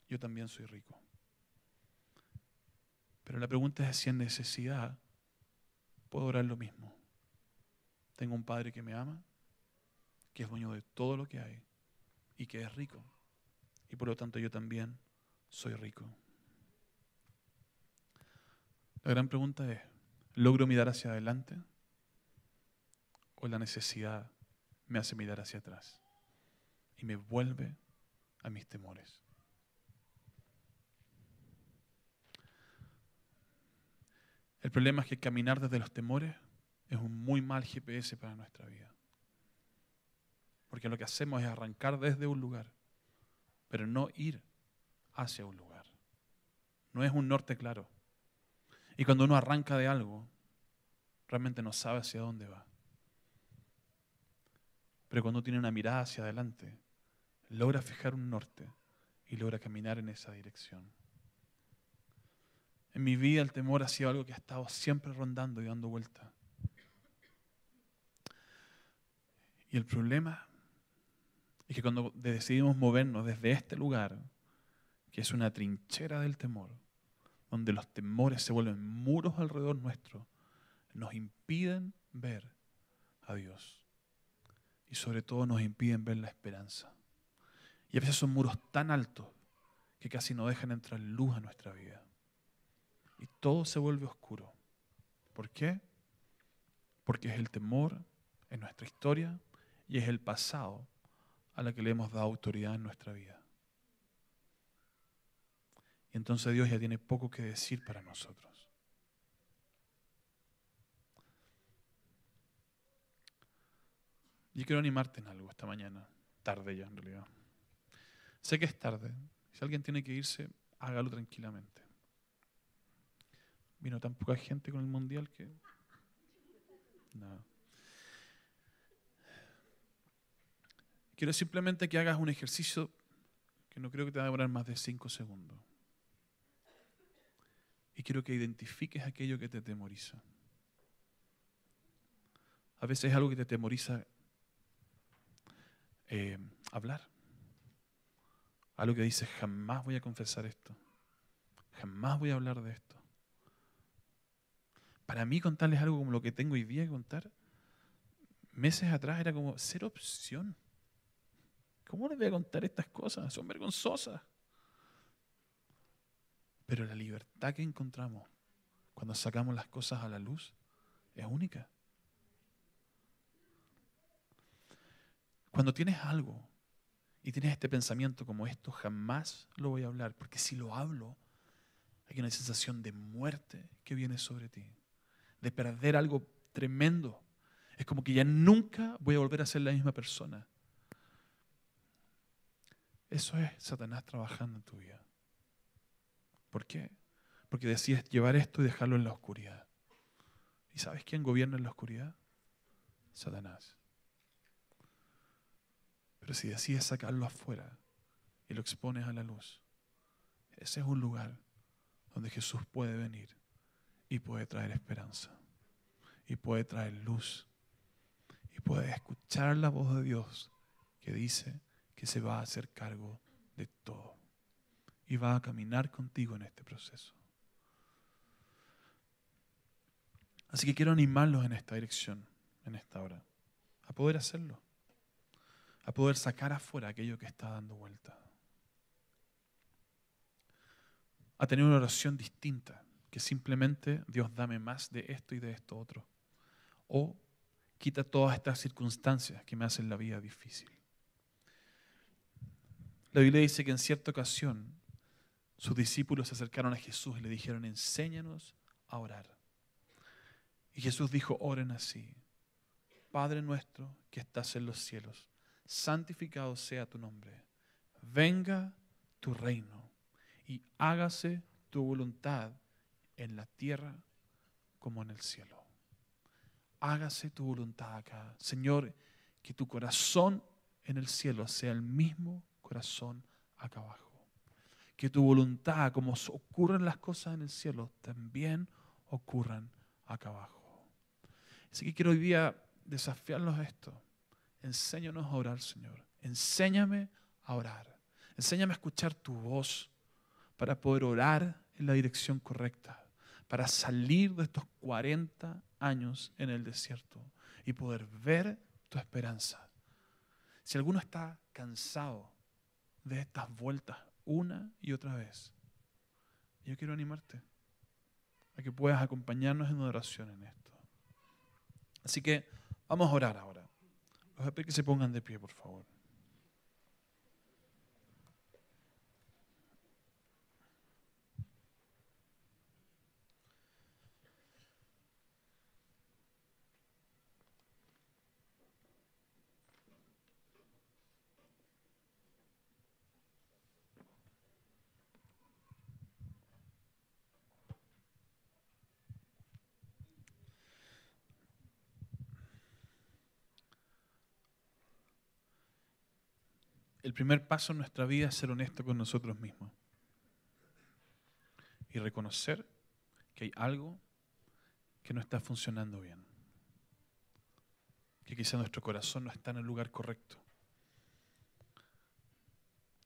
yo también soy rico. Pero la pregunta es si en necesidad puedo orar lo mismo. Tengo un Padre que me ama, que es dueño de todo lo que hay y que es rico. Y por lo tanto yo también soy rico. La gran pregunta es, ¿logro mirar hacia adelante o la necesidad me hace mirar hacia atrás y me vuelve a mis temores? El problema es que caminar desde los temores es un muy mal GPS para nuestra vida. Porque lo que hacemos es arrancar desde un lugar, pero no ir hacia un lugar. No es un norte claro. Y cuando uno arranca de algo, realmente no sabe hacia dónde va. Pero cuando tiene una mirada hacia adelante, logra fijar un norte y logra caminar en esa dirección. En mi vida el temor ha sido algo que ha estado siempre rondando y dando vuelta. Y el problema y que cuando decidimos movernos desde este lugar, que es una trinchera del temor, donde los temores se vuelven muros alrededor nuestro, nos impiden ver a Dios. Y sobre todo nos impiden ver la esperanza. Y a veces son muros tan altos que casi no dejan entrar luz a nuestra vida. Y todo se vuelve oscuro. ¿Por qué? Porque es el temor, en nuestra historia y es el pasado a la que le hemos dado autoridad en nuestra vida. Y entonces Dios ya tiene poco que decir para nosotros. Yo quiero animarte en algo esta mañana, tarde ya en realidad. Sé que es tarde. Si alguien tiene que irse, hágalo tranquilamente. Vino tan poca gente con el mundial que... Nada. No. Quiero simplemente que hagas un ejercicio que no creo que te va a demorar más de cinco segundos. Y quiero que identifiques aquello que te temoriza. A veces es algo que te temoriza eh, hablar. Algo que dices, jamás voy a confesar esto. Jamás voy a hablar de esto. Para mí contarles algo como lo que tengo hoy día que contar, meses atrás era como ser opción. ¿Cómo les voy a contar estas cosas? Son vergonzosas. Pero la libertad que encontramos cuando sacamos las cosas a la luz es única. Cuando tienes algo y tienes este pensamiento como esto, jamás lo voy a hablar, porque si lo hablo, hay una sensación de muerte que viene sobre ti, de perder algo tremendo. Es como que ya nunca voy a volver a ser la misma persona. Eso es Satanás trabajando en tu vida. ¿Por qué? Porque decides llevar esto y dejarlo en la oscuridad. ¿Y sabes quién gobierna en la oscuridad? Satanás. Pero si decides sacarlo afuera y lo expones a la luz, ese es un lugar donde Jesús puede venir y puede traer esperanza y puede traer luz y puede escuchar la voz de Dios que dice, que se va a hacer cargo de todo y va a caminar contigo en este proceso. Así que quiero animarlos en esta dirección, en esta hora, a poder hacerlo, a poder sacar afuera aquello que está dando vuelta, a tener una oración distinta, que simplemente Dios dame más de esto y de esto otro, o quita todas estas circunstancias que me hacen la vida difícil. La Biblia dice que en cierta ocasión sus discípulos se acercaron a Jesús y le dijeron, enséñanos a orar. Y Jesús dijo, oren así. Padre nuestro que estás en los cielos, santificado sea tu nombre. Venga tu reino y hágase tu voluntad en la tierra como en el cielo. Hágase tu voluntad acá. Señor, que tu corazón en el cielo sea el mismo corazón acá abajo. Que tu voluntad, como ocurren las cosas en el cielo, también ocurran acá abajo. Así que quiero hoy día desafiarnos esto. Enséñanos a orar, Señor. Enséñame a orar. Enséñame a escuchar tu voz para poder orar en la dirección correcta, para salir de estos 40 años en el desierto y poder ver tu esperanza. Si alguno está cansado, de estas vueltas una y otra vez. Yo quiero animarte a que puedas acompañarnos en oración en esto. Así que vamos a orar ahora. Los que se pongan de pie, por favor. primer paso en nuestra vida es ser honesto con nosotros mismos y reconocer que hay algo que no está funcionando bien, que quizá nuestro corazón no está en el lugar correcto.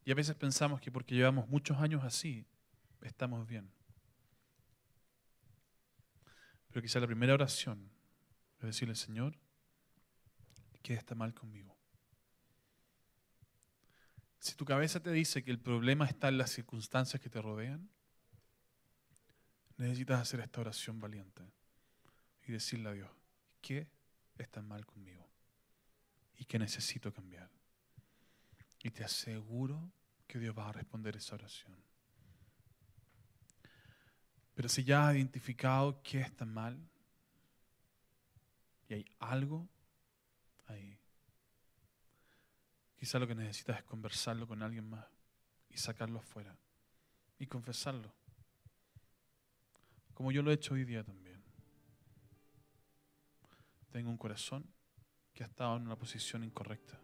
Y a veces pensamos que porque llevamos muchos años así, estamos bien. Pero quizá la primera oración es decirle, Señor, que está mal conmigo? Si tu cabeza te dice que el problema está en las circunstancias que te rodean, necesitas hacer esta oración valiente y decirle a Dios, ¿qué está mal conmigo? ¿Y que necesito cambiar? Y te aseguro que Dios va a responder esa oración. Pero si ya has identificado qué está mal y hay algo ahí, Quizá lo que necesitas es conversarlo con alguien más y sacarlo afuera y confesarlo, como yo lo he hecho hoy día también. Tengo un corazón que ha estado en una posición incorrecta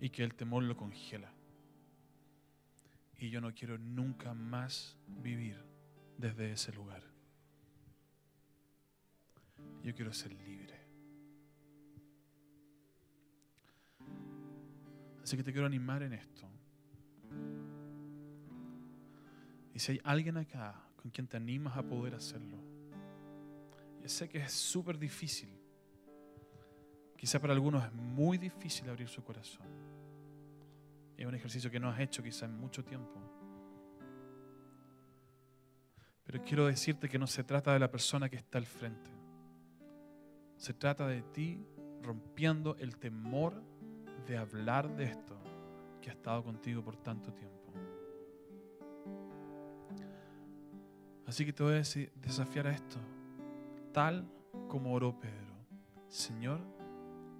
y que el temor lo congela. Y yo no quiero nunca más vivir desde ese lugar. Yo quiero ser libre. Así que te quiero animar en esto. Y si hay alguien acá con quien te animas a poder hacerlo, yo sé que es súper difícil. Quizá para algunos es muy difícil abrir su corazón. Es un ejercicio que no has hecho quizá en mucho tiempo. Pero quiero decirte que no se trata de la persona que está al frente. Se trata de ti rompiendo el temor de hablar de esto que ha estado contigo por tanto tiempo. Así que te voy a desafiar a esto, tal como oró Pedro. Señor,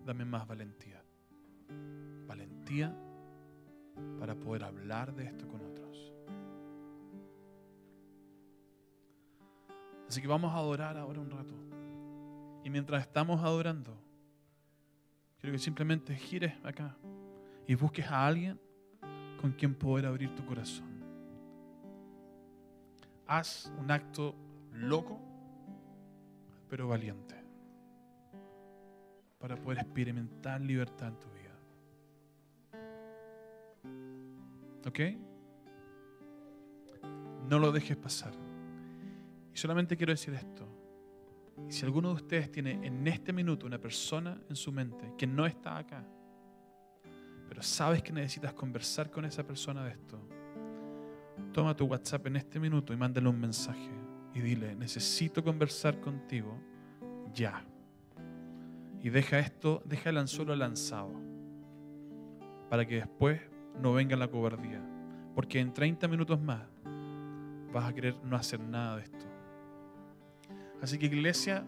dame más valentía. Valentía para poder hablar de esto con otros. Así que vamos a adorar ahora un rato. Y mientras estamos adorando, que simplemente gires acá y busques a alguien con quien poder abrir tu corazón. Haz un acto loco, pero valiente, para poder experimentar libertad en tu vida. ¿Ok? No lo dejes pasar. Y solamente quiero decir esto. Y si alguno de ustedes tiene en este minuto una persona en su mente que no está acá, pero sabes que necesitas conversar con esa persona de esto, toma tu WhatsApp en este minuto y mándale un mensaje y dile, necesito conversar contigo ya. Y deja esto, deja el anzuelo lanzado para que después no venga la cobardía. Porque en 30 minutos más vas a querer no hacer nada de esto. Así que iglesia,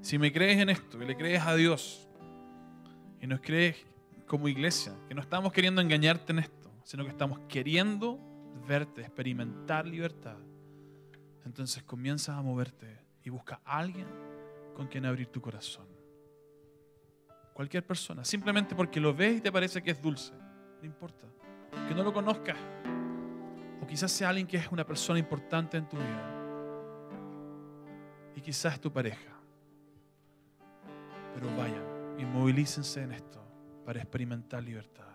si me crees en esto, que le crees a Dios y nos crees como iglesia, que no estamos queriendo engañarte en esto, sino que estamos queriendo verte, experimentar libertad, entonces comienzas a moverte y busca a alguien con quien abrir tu corazón. Cualquier persona, simplemente porque lo ves y te parece que es dulce, no importa, que no lo conozcas, o quizás sea alguien que es una persona importante en tu vida y quizás tu pareja. Pero vayan y movilícense en esto para experimentar libertad.